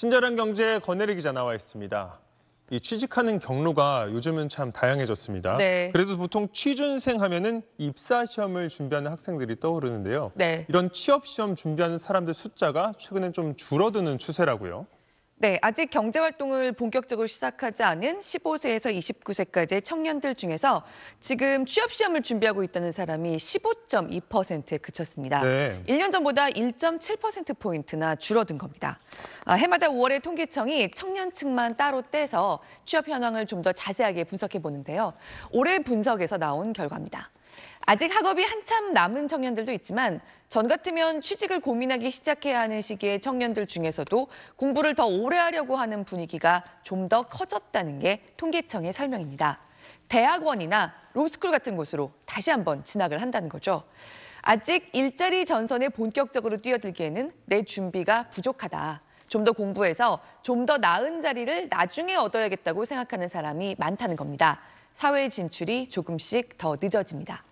친절한 경제 권혜리 기자 나와 있습니다. 이 취직하는 경로가 요즘은 참 다양해졌습니다. 네. 그래도 보통 취준생 하면은 입사 시험을 준비하는 학생들이 떠오르는데요. 네. 이런 취업 시험 준비하는 사람들 숫자가 최근엔 좀 줄어드는 추세라고요. 네, 아직 경제 활동을 본격적으로 시작하지 않은 15세에서 29세까지의 청년들 중에서 지금 취업 시험을 준비하고 있다는 사람이 15.2%에 그쳤습니다. 네. 1년 전보다 1.7% 포인트나 줄어든 겁니다. 아, 해마다 5월에 통계청이 청년층만 따로 떼서 취업 현황을 좀 더 자세하게 분석해 보는데요. 올해 분석에서 나온 결과입니다. 아직 학업이 한참 남은 청년들도 있지만 전 같으면 취직을 고민하기 시작해야 하는 시기의 청년들 중에서도 공부를 더 오래 하려고 하는 분위기가 좀 더 커졌다는 게 통계청의 설명입니다. 대학원이나 로스쿨 같은 곳으로 다시 한번 진학을 한다는 거죠. 아직 일자리 전선에 본격적으로 뛰어들기에는 내 준비가 부족하다. 좀 더 공부해서 좀 더 나은 자리를 나중에 얻어야겠다고 생각하는 사람이 많다는 겁니다. 사회 진출이 조금씩 더 늦어집니다.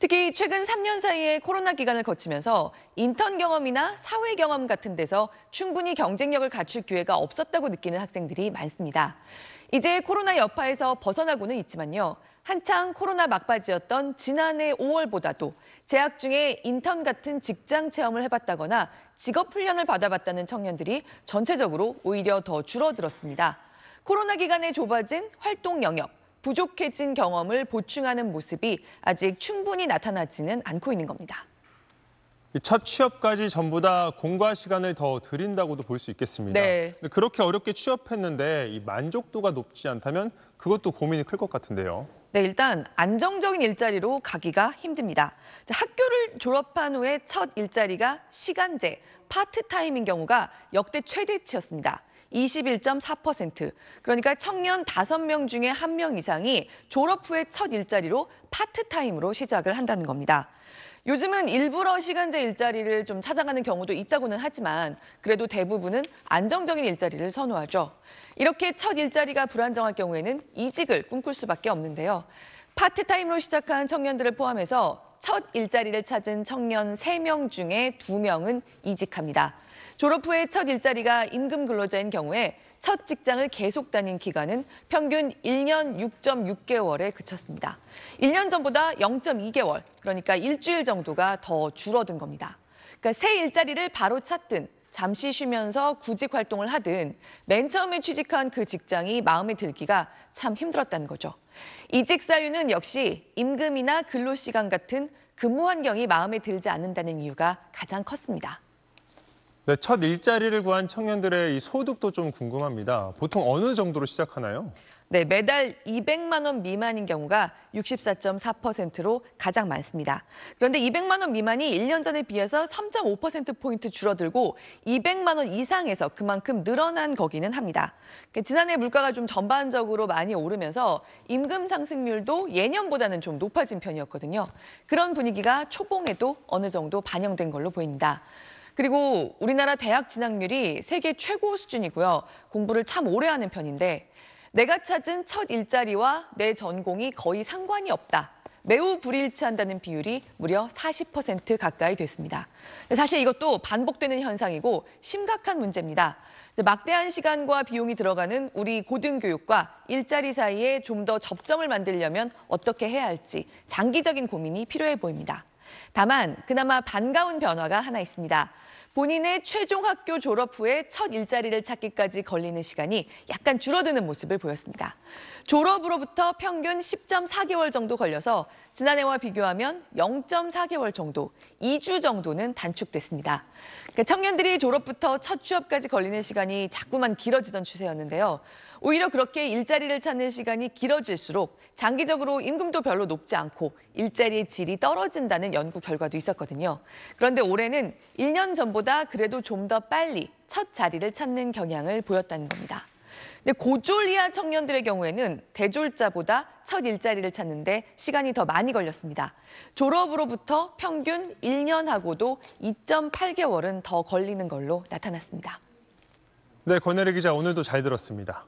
특히 최근 3년 사이에 코로나 기간을 거치면서 인턴 경험이나 사회 경험 같은 데서 충분히 경쟁력을 갖출 기회가 없었다고 느끼는 학생들이 많습니다. 이제 코로나 여파에서 벗어나고는 있지만요. 한창 코로나 막바지였던 지난해 5월보다도 재학 중에 인턴 같은 직장 체험을 해봤다거나 직업 훈련을 받아봤다는 청년들이 전체적으로 오히려 더 줄어들었습니다. 코로나 기간에 좁아진 활동 영역, 부족해진 경험을 보충하는 모습이 아직 충분히 나타나지는 않고 있는 겁니다. 첫 취업까지 전부 다 공과 시간을 더드린다고도볼 수 있겠습니다. 네. 그렇게 어렵게 취업했는데 만족도가 높지 않다면 그것도 고민이 클 것 같은데요. 네, 일단 안정적인 일자리로 가기가 힘듭니다. 학교를 졸업한 후에 첫 일자리가 시간제, 파트타임인 경우가 역대 최대치였습니다. 21.4%. 그러니까 청년 5명 중에 1명 이상이 졸업 후에 첫 일자리로 파트타임으로 시작을 한다는 겁니다. 요즘은 일부러 시간제 일자리를 좀 찾아가는 경우도 있다고는 하지만 그래도 대부분은 안정적인 일자리를 선호하죠. 이렇게 첫 일자리가 불안정할 경우에는 이직을 꿈꿀 수밖에 없는데요. 파트타임으로 시작한 청년들을 포함해서 첫 일자리를 찾은 청년 3명 중에 2명은 이직합니다. 졸업 후에 첫 일자리가 임금 근로자인 경우에 첫 직장을 계속 다닌 기간은 평균 1년 6.6개월에 그쳤습니다. 1년 전보다 0.2개월, 그러니까 일주일 정도가 더 줄어든 겁니다. 그러니까 새 일자리를 바로 찾든 잠시 쉬면서 구직 활동을 하든 맨 처음에 취직한 그 직장이 마음에 들기가 참 힘들었다는 거죠. 이직 사유는 역시 임금이나 근로시간 같은 근무 환경이 마음에 들지 않는다는 이유가 가장 컸습니다. 네, 첫 일자리를 구한 청년들의 소득도 좀 궁금합니다. 보통 어느 정도로 시작하나요? 네, 매달 200만 원 미만인 경우가 64.4%로 가장 많습니다. 그런데 200만 원 미만이 1년 전에 비해서 3.5%포인트 줄어들고 200만 원 이상에서 그만큼 늘어난 거기는 합니다. 그 지난해 물가가 좀 전반적으로 많이 오르면서 임금 상승률도 예년보다는 좀 높아진 편이었거든요. 그런 분위기가 초봉에도 어느 정도 반영된 걸로 보입니다. 그리고 우리나라 대학 진학률이 세계 최고 수준이고요. 공부를 참 오래 하는 편인데 내가 찾은 첫 일자리와 내 전공이 거의 상관이 없다. 매우 불일치한다는 비율이 무려 40% 가까이 됐습니다. 사실 이것도 반복되는 현상이고 심각한 문제입니다. 막대한 시간과 비용이 들어가는 우리 고등교육과 일자리 사이에 좀 더 접점을 만들려면 어떻게 해야 할지 장기적인 고민이 필요해 보입니다. 다만 그나마 반가운 변화가 하나 있습니다. 본인의 최종 학교 졸업 후에 첫 일자리를 찾기까지 걸리는 시간이 약간 줄어드는 모습을 보였습니다. 졸업으로부터 평균 10.4개월 정도 걸려서 지난해와 비교하면 0.4개월 정도, 2주 정도는 단축됐습니다. 그러니까 청년들이 졸업부터 첫 취업까지 걸리는 시간이 자꾸만 길어지던 추세였는데요. 오히려 그렇게 일자리를 찾는 시간이 길어질수록 장기적으로 임금도 별로 높지 않고 일자리의 질이 떨어진다는 연구 결과도 있었거든요. 그런데 올해는 1년 전보다 그래도 좀 더 빨리 첫 자리를 찾는 경향을 보였다는 겁니다. 고졸 리아 청년들의 경우에는 대졸자보다 첫 일자리를 찾는데 시간이 더 많이 걸렸습니다. 졸업으로부터 평균 1년하고도 2.8개월은 더 걸리는 걸로 나타났습니다. 네, 권혜리 기자 오늘도 잘 들었습니다.